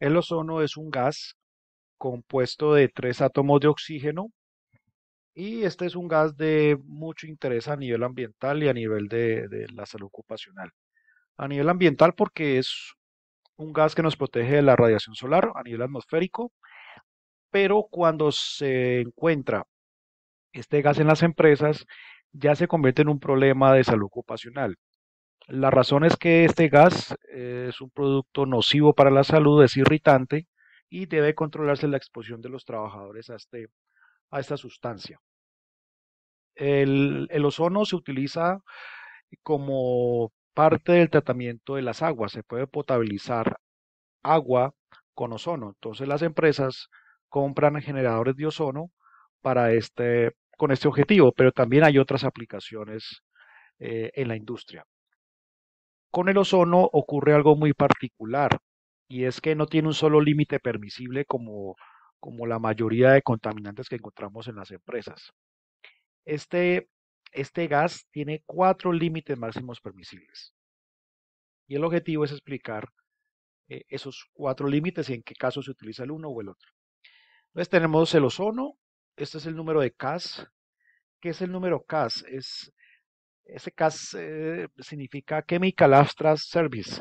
El ozono es un gas compuesto de tres átomos de oxígeno y este es un gas de mucho interés a nivel ambiental y a nivel de, la salud ocupacional. A nivel ambiental porque es un gas que nos protege de la radiación solar a nivel atmosférico, pero cuando se encuentra este gas en las empresas ya se convierte en un problema de salud ocupacional. La razón es que este gas es un producto nocivo para la salud, es irritante y debe controlarse la exposición de los trabajadores a, este, a esta sustancia. El, ozono se utiliza como parte del tratamiento de las aguas. Se puede potabilizar agua con ozono. Entonces las empresas compran generadores de ozono para este, con este objetivo, pero también hay otras aplicaciones eh, en la industria. Con el ozono ocurre algo muy particular y es que no tiene un solo límite permisible como, como la mayoría de contaminantes que encontramos en las empresas. Este, este gas tiene cuatro límites máximos permisibles y el objetivo es explicar eh, esos cuatro límites y en qué caso se utiliza el uno o el otro. Entonces tenemos el ozono, este es el número de CAS. ¿Qué es el número CAS? Es ese CAS eh, significa Chemical Abstract Service.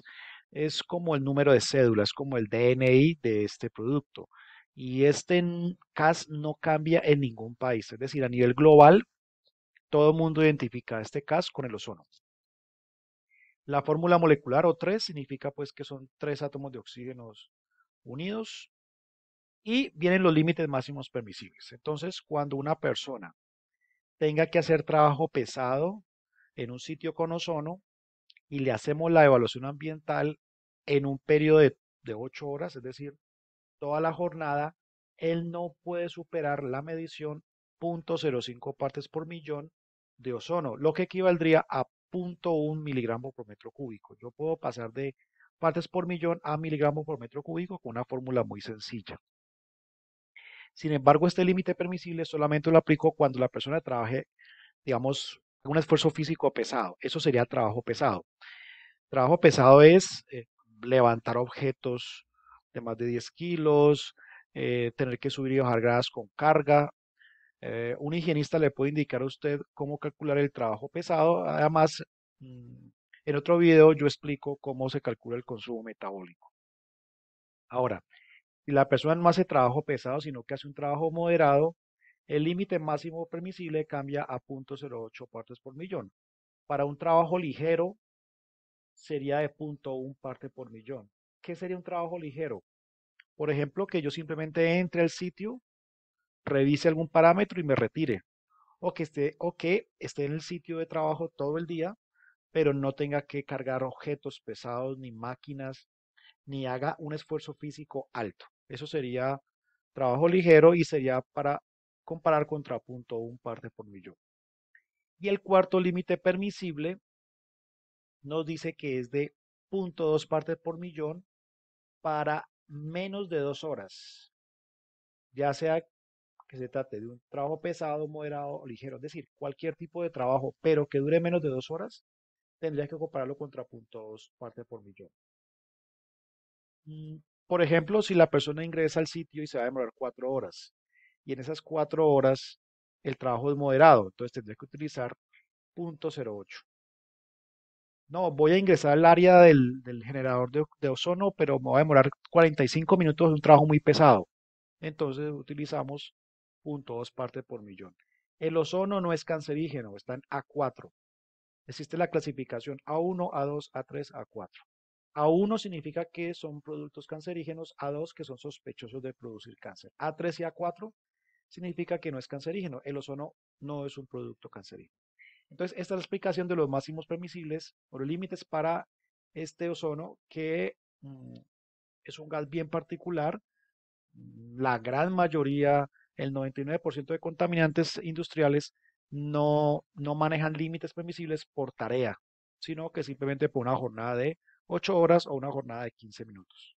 Es como el número de cédulas, como el DNI de este producto. Y este CAS no cambia en ningún país. Es decir, a nivel global, todo el mundo identifica este CAS con el ozono. La fórmula molecular O3 significa pues que son tres átomos de oxígeno unidos y vienen los límites máximos permisibles. Entonces, cuando una persona tenga que hacer trabajo pesado en un sitio con ozono y le hacemos la evaluación ambiental en un periodo de, de 8 horas, es decir, toda la jornada, él no puede superar la medición 0.05 partes por millón de ozono, lo que equivaldría a 0.1 miligramos por metro cúbico. Yo puedo pasar de partes por millón a miligramos por metro cúbico con una fórmula muy sencilla. Sin embargo, este límite permisible solamente lo aplico cuando la persona trabaje, digamos, un esfuerzo físico pesado. Eso sería trabajo pesado. Trabajo pesado es eh, levantar objetos de más de 10 kilos, eh, tener que subir y bajar gradas con carga. Eh, un higienista le puede indicar a usted cómo calcular el trabajo pesado. Además, mm, en otro video yo explico cómo se calcula el consumo metabólico. Ahora, si la persona no hace trabajo pesado, sino que hace un trabajo moderado, el límite máximo permisible cambia a 0.08 partes por millón. Para un trabajo ligero sería de 0.1 parte por millón. ¿Qué sería un trabajo ligero? Por ejemplo, que yo simplemente entre al sitio, revise algún parámetro y me retire. O que esté, o que esté en el sitio de trabajo todo el día, pero no tenga que cargar objetos pesados ni máquinas, ni haga un esfuerzo físico alto. Eso sería trabajo ligero y sería para comparar punto un parte por millón. Y el cuarto límite permisible nos dice que es de 0.2 partes por millón para menos de dos horas, ya sea que se trate de un trabajo pesado, moderado o ligero, es decir, cualquier tipo de trabajo, pero que dure menos de dos horas, tendría que compararlo contra dos parte por millón. Mm, por ejemplo, si la persona ingresa al sitio y se va a demorar cuatro horas, y en esas cuatro horas el trabajo es moderado, entonces tendré que utilizar 0.08. No, voy a ingresar al área del, generador de, ozono, pero me va a demorar 45 minutos, es un trabajo muy pesado. Entonces utilizamos 0.2 partes por millón. El ozono no es cancerígeno, está en A4. Existe la clasificación A1, A2, A3, A4. A1 significa que son productos cancerígenos, A2 que son sospechosos de producir cáncer. A3 y A4 significa que no es cancerígeno. El ozono no es un producto cancerígeno. Entonces, esta es la explicación de los máximos permisibles o los límites para este ozono, que mm, es un gas bien particular. La gran mayoría, el 99% de contaminantes industriales no, no manejan límites permisibles por tarea, sino que simplemente por una jornada de 8 horas o una jornada de 15 minutos.